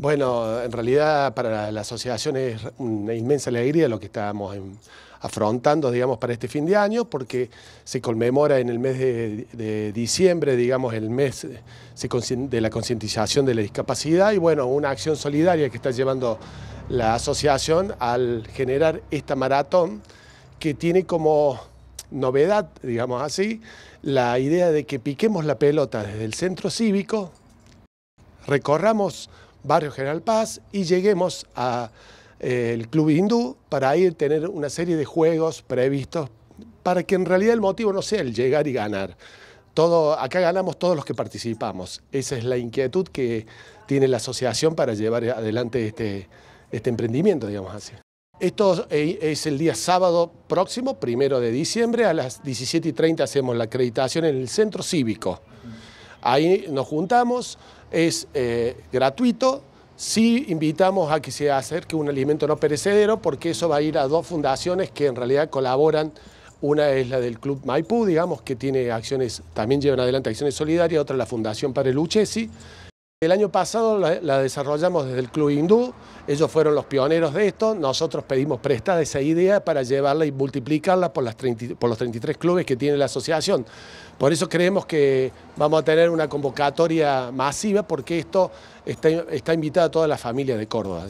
Bueno, en realidad para la asociación es una inmensa alegría lo que estamos afrontando, digamos, para este fin de año, porque se conmemora en el mes de, diciembre, digamos, el mes de la concientización de la discapacidad y bueno, una acción solidaria que está llevando la asociación al generar esta maratón que tiene como novedad, digamos así, la idea de que piquemos la pelota desde el centro cívico, recorramos Barrio General Paz y lleguemos al eh, Club Hindú para ir a tener una serie de juegos previstos para que en realidad el motivo no sea el llegar y ganar. Todo, acá ganamos todos los que participamos. Esa es la inquietud que tiene la asociación para llevar adelante este, este emprendimiento, digamos así. Esto eh, es el día sábado próximo, primero de diciembre, a las 17.30 hacemos la acreditación en el Centro Cívico. Ahí nos juntamos, es eh, gratuito, sí invitamos a que se acerque un alimento no perecedero porque eso va a ir a dos fundaciones que en realidad colaboran. Una es la del Club Maipú, digamos, que tiene acciones, también llevan adelante acciones solidarias, otra es la Fundación para el sí. El año pasado la, desarrollamos desde el Club Hindú, ellos fueron los pioneros de esto, nosotros pedimos prestada esa idea para llevarla y multiplicarla por, las por los 33 clubes que tiene la asociación. Por eso creemos que vamos a tener una convocatoria masiva porque esto está, está invitada a toda la familia de Córdoba.